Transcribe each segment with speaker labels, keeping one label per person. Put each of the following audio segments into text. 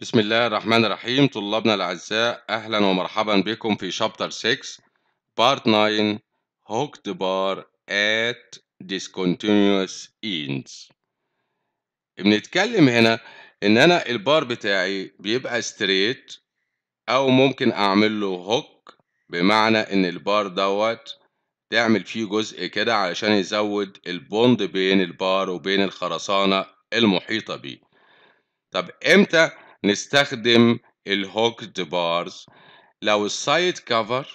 Speaker 1: بسم الله الرحمن الرحيم طلابنا الأعزاء أهلا ومرحبا بكم في شابتر 6 بارت 9 hooked bar at discontinuous ends بنتكلم هنا إن أنا البار بتاعي بيبقى ستريت أو ممكن أعمل له هوك بمعنى إن البار دوت تعمل فيه جزء كده علشان يزود البوند بين البار وبين الخرسانة المحيطة بيه طب إمتى نستخدم الهوكد بارز لو السايد كفر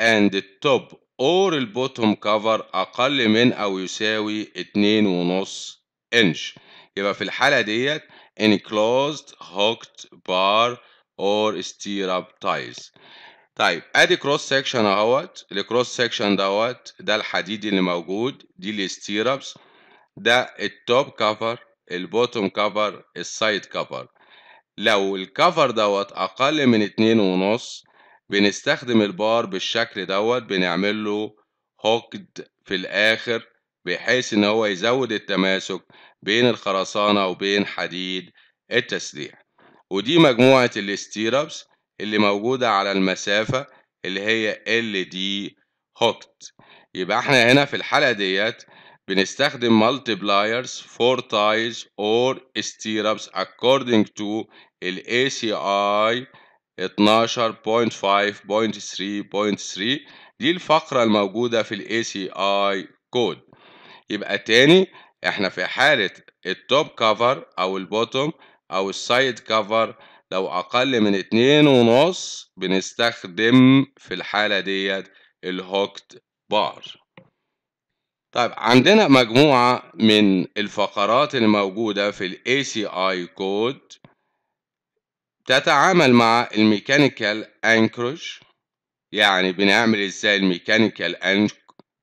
Speaker 1: اند التوب اور البوتوم كفر اقل من او يساوي 2.5 انش يبقى في الحالة ديت انكلوزد hooked بار اور stirrup تايز طيب ادي كروس سكشن اهوت الكروس سكشن دوت ده الحديد اللي موجود دي الاستيرابس ده التوب كفر البوتوم كفر السايد كفر لو الكفر دوت أقل من اتنين ونص بنستخدم البار بالشكل دوت بنعمله هوكد في الآخر بحيث إن هو يزود التماسك بين الخرسانة وبين حديد التسليح ودي مجموعة الستيربس اللي موجودة على المسافة اللي هي LD hooked يبقى احنا هنا في الحلقة ديت بنستخدم multipliers فور ties or stirrups according to ال ACI 12.5.3.3 دي الفقرة الموجودة في ال ACI كود يبقى تاني احنا في حالة التوب كفر او البوتوم او السايد كفر لو اقل من اتنين ونص بنستخدم في الحالة ديت الهوكت بار طيب عندنا مجموعة من الفقرات الموجودة في ال ACI كود تتعامل مع الميكانيكال انكروج يعني بنعمل ازاي الميكانيكال انك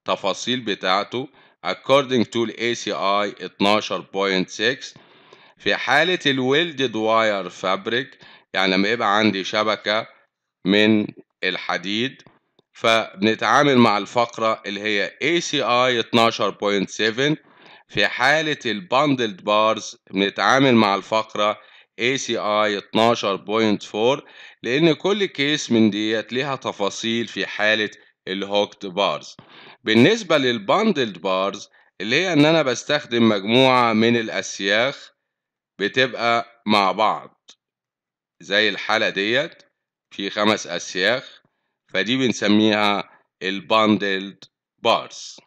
Speaker 1: تفاصيل بتاعته according to ال ACI 12.6 في حالة ال welded واير فابريك يعني لما يبقى عندي شبكة من الحديد فبنتعامل مع الفقرة اللي هي ACI 12.7 في حالة ال bundled بارز بنتعامل مع الفقرة ACI 12.4 لأن كل كيس من ديت ليها تفاصيل في حالة الهوكت بارز بالنسبة للباندلد بارز اللي هي إن أنا بستخدم مجموعة من الأسياخ بتبقى مع بعض زي الحالة ديت في خمس أسياخ فدي بنسميها الباندلد بارز